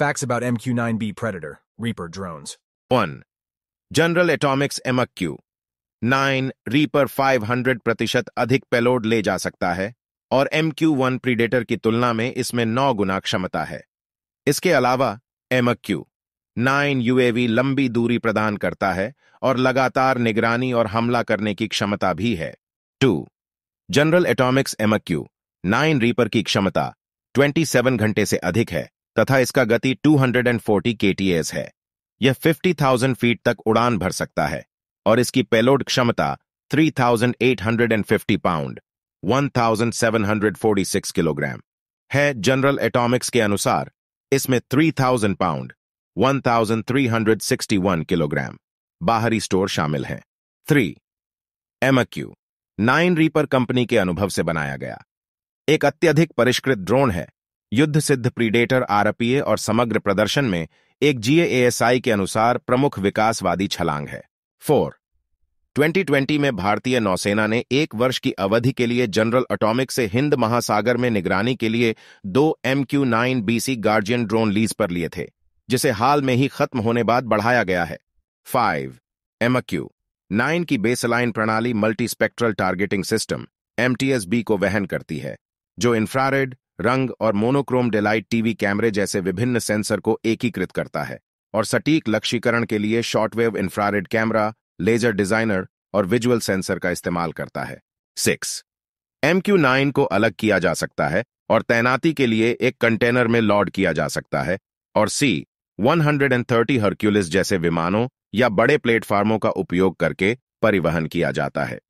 Facts about MQ-9B Predator, Reaper drones. 1. General Atomics MQ 9 Reaper 500 प्रतिशत अधिक payload ले जा सकता है और MQ-1 Predator की तुलना में इसमें 9 गुना क्षमता है इसके अलावा MQ 9 UAV लंबी दूरी प्रदान करता है और लगातार निगरानी और हमला करने की क्षमता भी है 2. General Atomics MQ 9 Reaper की क्षमता 27 घंटे से अधिक है तथा इसका गति 240 kts है यह 50,000 फीट तक उड़ान भर सकता है और इसकी पेलोड क्षमता 3,850 पाउंड 1,746 किलोग्राम है जनरल एटॉमिक्स के अनुसार इसमें 3,000 पाउंड 1,361 किलोग्राम बाहरी स्टोर शामिल है three MQ nine Reaper company के अनुभव से बनाया गया एक अत्यधिक परिष्कृत ड्रोन है युद्ध सिद्ध प्रीडेटर आरपीए और समग्र प्रदर्शन में एक जीएएसआई के अनुसार प्रमुख विकासवादी छलांग है फोर 2020 में भारतीय नौसेना ने एक वर्ष की अवधि के लिए जनरल अटोमिक से हिंद महासागर में निगरानी के लिए दो M Q nine B Sea Guardian drone lease पर लिए थे जिसे हाल में ही खत्म होने बाद बढ़ाया गया है फाइव एमक्यू नाइन की बेसलाइन प्रणाली multi spectral targeting system MTSB को वहन करती है जो इंफ्रारेड रंग और मोनोक्रोम डेलाइट टीवी कैमरे जैसे विभिन्न सेंसर को एकीकृत करता है और सटीक लक्ष्यीकरण के लिए shortwave infrared camera laser designer और विजुअल सेंसर का इस्तेमाल करता है सिक्स एम क्यू नाइन को अलग किया जा सकता है और तैनाती के लिए एक कंटेनर में लॉड किया जा सकता है और सी 130 हर्क्यूलिस जैसे विमानों या बड़े प्लेटफार्मों का उपयोग करके परिवहन किया जाता है